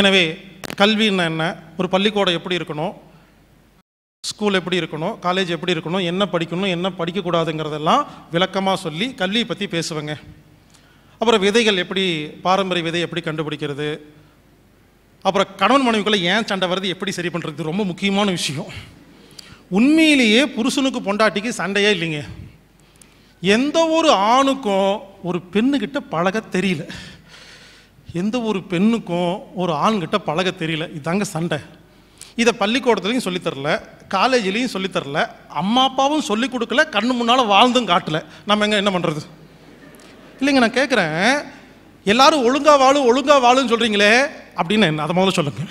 எனவே கல்வின்னா என்ன ஒரு பள்ளிக்கூடம் எப்படி இருக்கணும் ஸ்கூல் எப்படி இருக்கணும் காலேஜ் எப்படி இருக்கணும் என்ன படிக்கணும் என்ன படிக்கக்கூடாதுங்கிறதெல்லாம் விளக்கமாக சொல்லி கல்வியை பற்றி பேசுவேங்க அப்புறம் விதைகள் எப்படி பாரம்பரிய விதை எப்படி கண்டுபிடிக்கிறது அப்புறம் கணவன் மனைவிக்குள்ளே ஏன் சண்டை வருது எப்படி சரி பண்ணுறது ரொம்ப முக்கியமான விஷயம் உண்மையிலேயே புருஷனுக்கு பொண்டாட்டிக்கு சண்டையே இல்லைங்க எந்த ஒரு ஆணுக்கும் ஒரு பெண்ணுக்கிட்ட பழக தெரியல எந்த ஒரு பெண்ணுக்கும் ஒரு ஆண்கிட்ட பழக தெரியல இதாங்க சண்டை இதை பள்ளிக்கூடத்துலையும் சொல்லித்தரல காலேஜ்லேயும் சொல்லித்தரல அம்மா அப்பாவும் சொல்லி கொடுக்கல கண்ணு முன்னால் வாழ்ந்தும் காட்டல நம்ம எங்கே என்ன பண்ணுறது இல்லைங்க நான் கேட்குறேன் எல்லாரும் ஒழுங்காக வாழும் ஒழுங்காக வாழும்னு சொல்கிறீங்களே அப்படின்னு என்ன அதை முதல்ல சொல்லுங்கள்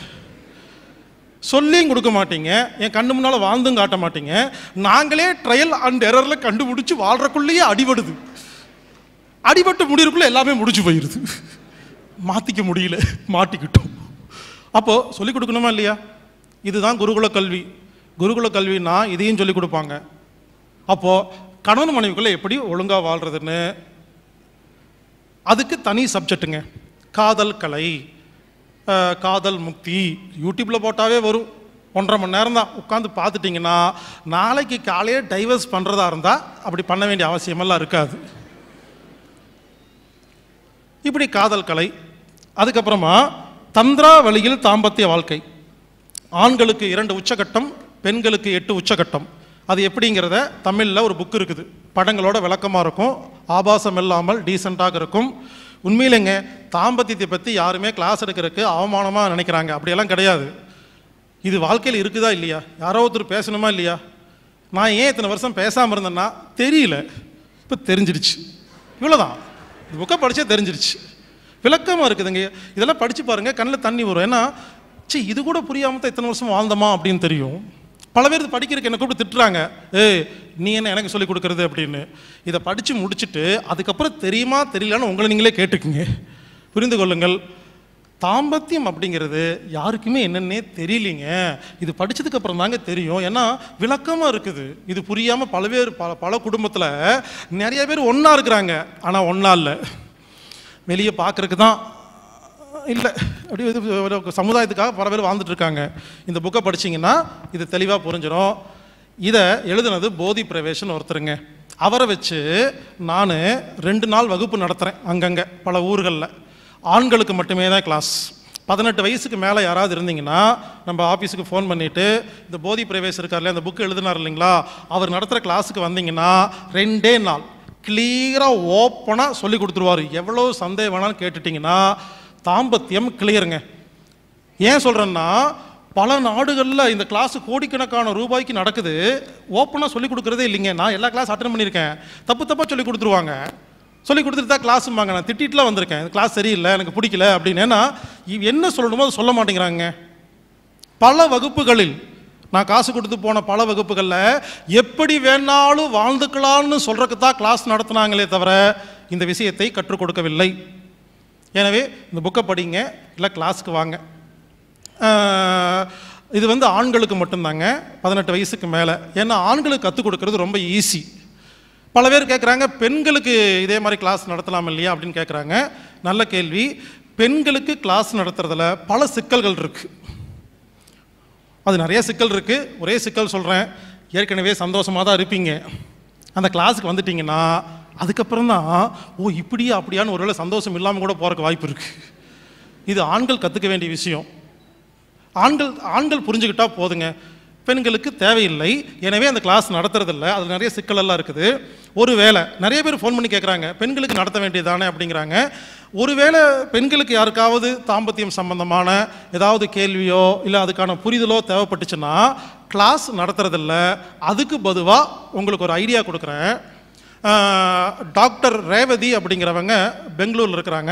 சொல்லியும் கொடுக்க மாட்டீங்க என் கண்ணு முன்னால் வாழ்ந்தும் காட்ட மாட்டீங்க நாங்களே ட்ரையல் அண்ட் எரரில் கண்டுபிடிச்சி வாழ்கிறக்குள்ளேயே அடிபடுது அடிபட்டு முடிவுக்குள்ளே எல்லாமே முடிஞ்சு போயிடுது மாற்றிக்க முடியல மாட்டிக்கிட்டோம் அப்போது சொல்லிக் கொடுக்கணுமா இல்லையா இதுதான் குருகுல கல்வி குருகுல கல்வினா இதையும் சொல்லிக் கொடுப்பாங்க அப்போது கணவன் மனைவிக்குள்ளே எப்படி ஒழுங்காக வாழ்கிறதுன்னு அதுக்கு தனி சப்ஜெக்ட்டுங்க காதல் கலை காதல் முக்தி யூடியூப்பில் போட்டாவே வரும் ஒன்றரை மணி நேரம் தான் உட்காந்து பார்த்துட்டிங்கன்னா நாளைக்கு காலையே டைவர்ஸ் பண்ணுறதா இருந்தால் அப்படி பண்ண வேண்டிய அவசியமெல்லாம் இருக்காது இப்படி காதல் கலை அதுக்கப்புறமா தந்திரா வழியில் தாம்பத்திய வாழ்க்கை ஆண்களுக்கு இரண்டு உச்சகட்டம் பெண்களுக்கு எட்டு உச்சகட்டம் அது எப்படிங்கிறத தமிழில் ஒரு புக் இருக்குது படங்களோட விளக்கமாக இருக்கும் ஆபாசம் இல்லாமல் டீசெண்டாக இருக்கும் உண்மையிலேங்க தாம்பத்தியத்தை பற்றி யாருமே கிளாஸ் எடுக்கிறதுக்கு அவமானமாக நினைக்கிறாங்க அப்படியெல்லாம் கிடையாது இது வாழ்க்கையில் இருக்குதா இல்லையா யாரோ ஒருத்தர் பேசணுமா இல்லையா நான் ஏன் இத்தனை வருஷம் பேசாமல் இருந்தேன்னா தெரியல இப்போ தெரிஞ்சிடுச்சு இவ்வளோதான் இந்த புக்கை படித்தே தெரிஞ்சிருச்சு விளக்கமாக இருக்குதுங்க இதெல்லாம் படித்து பாருங்கள் கண்ணில் தண்ணி வரும் ஏன்னா சி இது கூட புரியாமல் தான் இத்தனை வருஷம் வாழ்ந்தோமா அப்படின்னு தெரியும் பல பேர் படிக்கிறதுக்கு என்னை கூப்பிட்டு திட்டுறாங்க ஏ நீ என்ன எனக்கு சொல்லிக் கொடுக்குறது அப்படின்னு இதை படித்து முடிச்சுட்டு அதுக்கப்புறம் தெரியுமா தெரியலான்னு உங்களை நீங்களே கேட்டுக்குங்க புரிந்து கொள்ளுங்கள் தாம்பத்தியம் அப்படிங்கிறது யாருக்குமே என்னென்னே தெரியலிங்க இது படித்ததுக்கு அப்புறம் தாங்க தெரியும் ஏன்னா விளக்கமாக இருக்குது இது புரியாமல் பலவேறு ப பல பல குடும்பத்தில் நிறைய பேர் ஒன்றா இருக்கிறாங்க ஆனால் ஒன்றா இல்லை வெளியே பார்க்குறக்கு தான் இல்லை அப்படி இது சமுதாயத்துக்காக பல பேர் இருக்காங்க இந்த புக்கை படிச்சிங்கன்னா இது தெளிவாக புரிஞ்சிடும் இதை எழுதுனது போதி பிரவேஷன் ஒருத்தருங்க அவரை வச்சு நான் ரெண்டு நாள் வகுப்பு நடத்துகிறேன் அங்கங்கே பல ஊர்களில் ஆண்களுக்கு மட்டுமே தான் கிளாஸ் பதினெட்டு வயசுக்கு மேலே யாராவது இருந்தீங்கன்னா நம்ம ஆஃபீஸுக்கு ஃபோன் பண்ணிவிட்டு இந்த போதி பிரவேசம் இருக்கார்ல அந்த புக்கு எழுதினார் இல்லைங்களா அவர் நடத்துகிற கிளாஸுக்கு வந்தீங்கன்னா ரெண்டே நாள் கிளியராக ஓப்பனாக சொல்லி கொடுத்துருவார் எவ்வளோ சந்தேகம் வேணாலும் கேட்டுட்டிங்கன்னா தாம்பத்தியம் கிளியருங்க ஏன் சொல்கிறேன்னா பல நாடுகளில் இந்த கிளாஸ் கோடிக்கணக்கான ரூபாய்க்கு நடக்குது ஓப்பனாக சொல்லிக் கொடுக்குறதே இல்லைங்க நான் எல்லா கிளாஸ் அட்டன் பண்ணியிருக்கேன் தப்பு தப்பாக சொல்லி கொடுத்துருவாங்க சொல்லி கொடுத்துட்டு தான் வாங்க நான் திட்டிட்டுலாம் வந்திருக்கேன் கிளாஸ் சரியில்லை எனக்கு பிடிக்கல அப்படின்னு ஏன்னா என்ன சொல்லணுமோ அதை சொல்ல மாட்டேங்கிறாங்க பல வகுப்புகளில் நான் காசு கொடுத்து போன பல வகுப்புகளில் எப்படி வேணாலும் வாழ்ந்துக்கலாம்னு சொல்கிறதுக்கு தான் கிளாஸ் நடத்துனாங்களே தவிர இந்த விஷயத்தை கற்றுக் கொடுக்கவில்லை எனவே இந்த புக்கை படிங்க இல்லை கிளாஸுக்கு வாங்க இது வந்து ஆண்களுக்கு மட்டும்தாங்க பதினெட்டு வயசுக்கு மேலே ஏன்னா ஆண்களுக்கு கற்றுக் கொடுக்கறது ரொம்ப ஈஸி பல பேர் கேட்குறாங்க பெண்களுக்கு இதே மாதிரி கிளாஸ் நடத்தலாம் இல்லையா அப்படின்னு கேட்குறாங்க நல்ல கேள்வி பெண்களுக்கு கிளாஸ் நடத்துறதுல பல சிக்கல்கள் இருக்குது அது நிறைய சிக்கல் இருக்குது ஒரே சிக்கல் சொல்கிறேன் ஏற்கனவே சந்தோஷமாக தான் இருப்பீங்க அந்த கிளாஸுக்கு வந்துட்டிங்கன்னா அதுக்கப்புறம் தான் ஓ இப்படியா அப்படியான்னு ஒருவேளை சந்தோஷம் இல்லாமல் கூட போகிறக்கு வாய்ப்பு இருக்குது இது ஆண்கள் கற்றுக்க வேண்டிய விஷயம் ஆண்கள் ஆண்கள் புரிஞ்சுக்கிட்டால் போதுங்க பெண்களுக்கு தேவையில்லை எனவே அந்த கிளாஸ் நடத்துறதில்ல அதில் நிறைய சிக்கலெல்லாம் இருக்குது ஒரு வேலை நிறைய பேர் ஃபோன் பண்ணி கேட்குறாங்க பெண்களுக்கு நடத்த வேண்டியது தானே அப்படிங்கிறாங்க ஒருவேளை பெண்களுக்கு யாருக்காவது தாம்பத்தியம் சம்பந்தமான ஏதாவது கேள்வியோ இல்லை அதுக்கான புரிதலோ தேவைப்பட்டுச்சுன்னா கிளாஸ் நடத்துறதில்ல அதுக்கு பதுவாக உங்களுக்கு ஒரு ஐடியா கொடுக்குறேன் டாக்டர் ரேவதி அப்படிங்கிறவங்க பெங்களூரில் இருக்கிறாங்க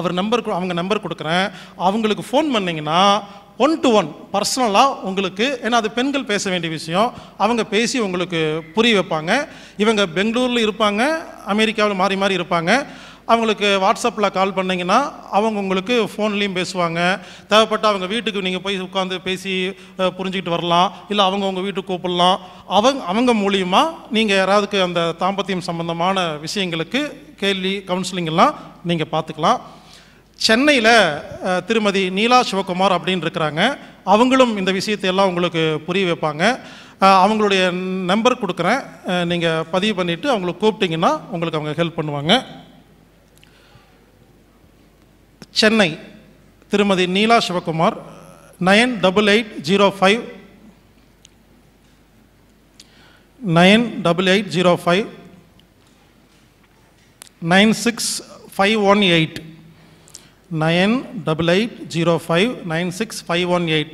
அவர் நம்பர் அவங்க நம்பர் கொடுக்குறேன் அவங்களுக்கு ஃபோன் பண்ணிங்கன்னா ஒன் டு ஒன் பர்சனலாக உங்களுக்கு ஏன்னா அது பெண்கள் பேச வேண்டிய விஷயம் அவங்க பேசி உங்களுக்கு புரிய வைப்பாங்க இவங்க பெங்களூரில் இருப்பாங்க அமெரிக்காவில் மாறி மாறி இருப்பாங்க அவங்களுக்கு வாட்ஸ்அப்பில் கால் பண்ணிங்கன்னா அவங்க உங்களுக்கு ஃபோன்லேயும் பேசுவாங்க தேவைப்பட்ட அவங்க வீட்டுக்கு நீங்கள் போய் உட்காந்து பேசி புரிஞ்சுக்கிட்டு வரலாம் இல்லை அவங்க உங்கள் வீட்டுக்கு கூப்பிடலாம் அவங்க அவங்க மூலியமாக நீங்கள் யாராவதுக்கு அந்த தாம்பத்தியம் சம்மந்தமான விஷயங்களுக்கு கேள்வி கவுன்சிலிங்கெல்லாம் நீங்கள் பார்த்துக்கலாம் சென்னையில் திருமதி நீலா சிவகுமார் அப்படின்னு இருக்கிறாங்க அவங்களும் இந்த விஷயத்தை எல்லாம் உங்களுக்கு புரிய வைப்பாங்க அவங்களுடைய நம்பர் கொடுக்குறேன் நீங்கள் பதிவு பண்ணிவிட்டு அவங்களுக்கு கூப்பிட்டிங்கன்னா உங்களுக்கு அவங்க ஹெல்ப் பண்ணுவாங்க சென்னை திருமதி Neela Sivakumar nine double eight zero five nine double eight zero five nine six five one eight nine double eight zero five nine six five one eight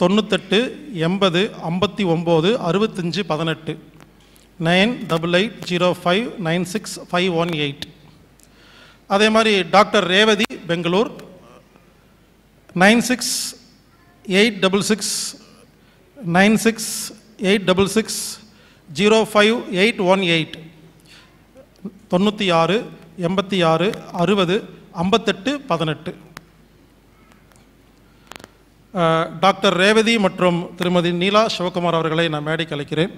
தொண்ணூத்தெட்டு எண்பது ஐம்பத்தி ஒம்பது அறுபத்தஞ்சு பதினெட்டு nine double eight zero five nine six five one eight அதே மாதிரி doctor Revathi Bangalore nine six eight double six nine six eight double six zero five eight one eight தொண்ணூற்றி ஆறு எண்பத்தி ஆறு அறுபது ஐம்பத்தெட்டு பதினெட்டு டாக்டர் ரேவதி மற்றும் திருமதி நீலா சிவகுமார் அவர்களை நான் மேடைக்கு அழைக்கிறேன்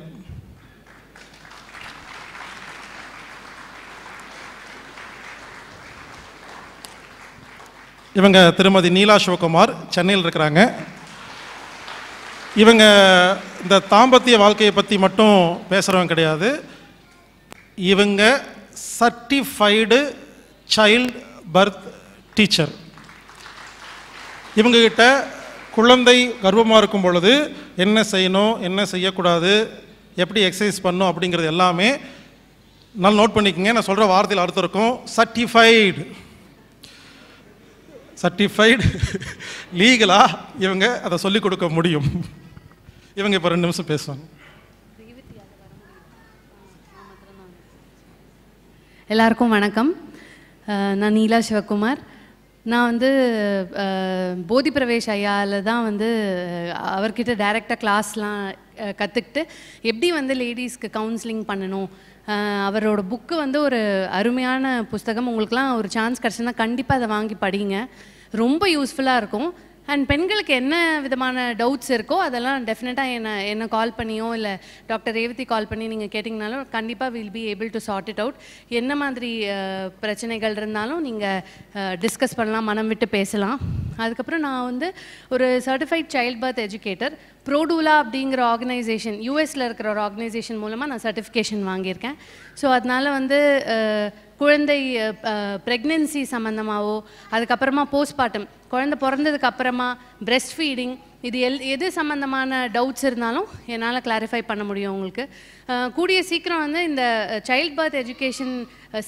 இவங்க திருமதி நீலா சிவகுமார் சென்னையில் இருக்கிறாங்க இவங்க இந்த தாம்பத்திய வாழ்க்கையை பற்றி மட்டும் பேசுகிறவங்க கிடையாது இவங்க சர்டிஃபைடு சைல்டு பர்த் டீச்சர் இவங்கக்கிட்ட குழந்தை கர்ப்பமாக இருக்கும் பொழுது என்ன செய்யணும் என்ன செய்யக்கூடாது எப்படி எக்ஸசைஸ் பண்ணும் அப்படிங்கிறது எல்லாமே நல்லா நோட் பண்ணிக்கோங்க நான் சொல்கிற வார்த்தையில் அடுத்த இருக்கும் சர்டிஃபைடு சர்டிஃபைடு லீகலாக இவங்க அதை சொல்லிக் கொடுக்க முடியும் இவங்க இப்போ ரெண்டு நிமிஷம் பேசுவாங்க எல்லாருக்கும் வணக்கம் நான் நீலா சிவகுமார் நான் வந்து போதி பிரவேஷ் ஐயாவில் தான் வந்து அவர்கிட்ட டைரெக்டாக கிளாஸ்லாம் கற்றுக்கிட்டு எப்படி வந்து லேடிஸ்க்கு கவுன்சிலிங் பண்ணணும் அவரோட புக்கு வந்து ஒரு அருமையான புஸ்தகம் உங்களுக்குலாம் ஒரு சான்ஸ் கிடச்சுன்னா கண்டிப்பாக அதை வாங்கி படிங்க ரொம்ப யூஸ்ஃபுல்லாக இருக்கும் அண்ட் பெண்களுக்கு என்ன விதமான டவுட்ஸ் இருக்கோ அதெல்லாம் டெஃபினட்டாக என்னை என்னை கால் பண்ணியோ இல்லை டாக்டர் ரேவதி கால் பண்ணி நீங்கள் கேட்டிங்கனாலும் கண்டிப்பாக will be able to sort it out என்ன மாதிரி பிரச்சனைகள் இருந்தாலும் நீங்கள் டிஸ்கஸ் பண்ணலாம் மனம் விட்டு பேசலாம் அதுக்கப்புறம் நான் வந்து ஒரு certified child birth educator Prodoula அப்படிங்கிற ஆர்கனைசேஷன் யூஎஸில் இருக்கிற ஒரு ஆர்கனைசேஷன் மூலமாக நான் சர்டிஃபிகேஷன் வாங்கியிருக்கேன் ஸோ அதனால் வந்து குழந்தை ப்ரெக்னென்சி சம்மந்தமாகவோ அதுக்கப்புறமா போஸ்ட்மார்ட்டம் குழந்தை பிறந்ததுக்கு அப்புறமா பிரெஸ்ட் ஃபீடிங் இது எல் எது சம்மந்தமான டவுட்ஸ் இருந்தாலும் என்னால் கிளாரிஃபை பண்ண முடியும் உங்களுக்கு கூடிய சீக்கிரம் வந்து இந்த சைல்ட் பர்த் எஜுகேஷன்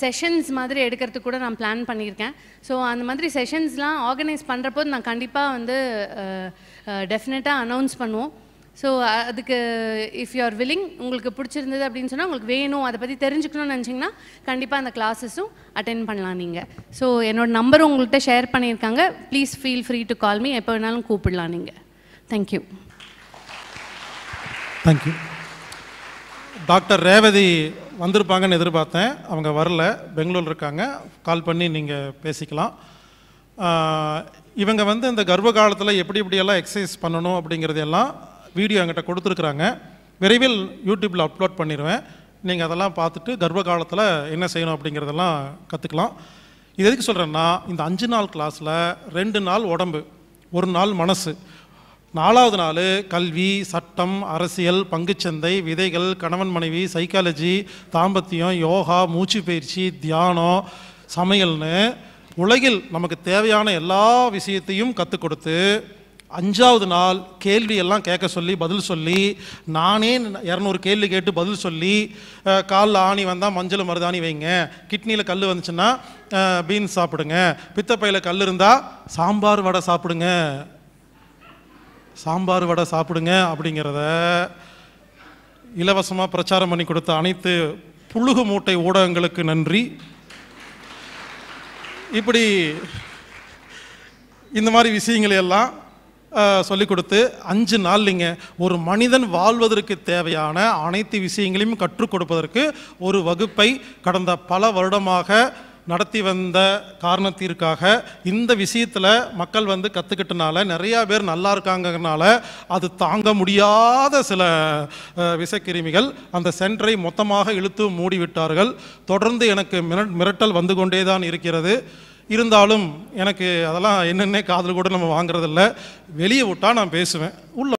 செஷன்ஸ் மாதிரி எடுக்கிறதுக்கு கூட நான் பிளான் பண்ணியிருக்கேன் ஸோ அந்த மாதிரி செஷன்ஸ்லாம் ஆர்கனைஸ் பண்ணுறப்போது நான் கண்டிப்பாக வந்து டெஃபினட்டாக அனௌன்ஸ் பண்ணுவோம் ஸோ அதுக்கு இஃப் யூ ஆர் வில்லிங் உங்களுக்கு பிடிச்சிருந்தது அப்படின்னு சொன்னால் உங்களுக்கு வேணும் அதை பற்றி தெரிஞ்சுக்கணும்னு நினச்சிங்கன்னா கண்டிப்பாக அந்த கிளாஸஸும் அட்டென்ட் பண்ணலாம் நீங்கள் ஸோ என்னோடய நம்பர் உங்கள்கிட்ட ஷேர் பண்ணியிருக்காங்க please feel free to call me எப்போ வேணாலும் கூப்பிடலாம் நீங்கள் தேங்க்யூ தேங்க்யூ டாக்டர் ரேவதி வந்திருப்பாங்கன்னு எதிர்பார்த்தேன் அவங்க வரல பெங்களூர் இருக்காங்க கால் பண்ணி நீங்கள் பேசிக்கலாம் இவங்க வந்து இந்த கர்ப்ப காலத்தில் எப்படி எப்படியெல்லாம் எக்ஸசைஸ் பண்ணணும் அப்படிங்கிறதெல்லாம் வீடியோ என்கிட்ட கொடுத்துருக்குறாங்க விரைவில் யூடியூப்பில் அப்லோட் பண்ணிடுவேன் நீங்கள் அதெல்லாம் பார்த்துட்டு கர்ப்ப காலத்தில் என்ன செய்யணும் அப்படிங்கிறதெல்லாம் கற்றுக்கலாம் இது எதுக்கு சொல்கிறேன்னா இந்த அஞ்சு நாள் கிளாஸில் ரெண்டு நாள் உடம்பு ஒரு நாள் மனசு நாலாவது நாள் கல்வி சட்டம் அரசியல் பங்குச்சந்தை விதைகள் கணவன் மனைவி சைக்காலஜி தாம்பத்தியம் யோகா மூச்சு பயிற்சி தியானம் சமையல்னு உலகில் நமக்கு தேவையான எல்லா விஷயத்தையும் கற்றுக் கொடுத்து அஞ்சாவது நாள் கேள்வியெல்லாம் கேட்க சொல்லி பதில் சொல்லி நானே இரநூறு கேள்வி கேட்டு பதில் சொல்லி காலில் ஆணி வந்தால் மஞ்சள் மருதாணி வைங்க கிட்னியில் கல் வந்துச்சுன்னா பீன்ஸ் சாப்பிடுங்க பித்தப்பையில் கல் இருந்தால் சாம்பார் வடை சாப்பிடுங்க சாம்பார் வடை சாப்பிடுங்க அப்படிங்கிறத இலவசமாக பிரச்சாரம் பண்ணி கொடுத்த அனைத்து புழுகு மூட்டை ஊடகங்களுக்கு நன்றி இப்படி இந்த மாதிரி விஷயங்களையெல்லாம் சொல்லிக் கொடுத்து அஞ்சு நாள்லிங்க ஒரு மனிதன் வாழ்வதற்கு தேவையான அனைத்து விஷயங்களையும் கற்றுக் கொடுப்பதற்கு ஒரு வகுப்பை கடந்த பல வருடமாக நடத்தி வந்த காரணத்திற்காக இந்த விஷயத்தில் மக்கள் வந்து கற்றுக்கிட்டனால நிறையா பேர் நல்லா இருக்காங்கனால அது தாங்க முடியாத சில விஷக்கிருமிகள் அந்த சென்டரை மொத்தமாக இழுத்து மூடிவிட்டார்கள் தொடர்ந்து எனக்கு மிரட்டல் வந்து கொண்டே தான் இருக்கிறது இருந்தாலும் எனக்கு அதெல்லாம் என்னென்ன காதல் கூட நம்ம வாங்குறதில்ல வெளியே விட்டால் நான் பேசுவேன் உள்ள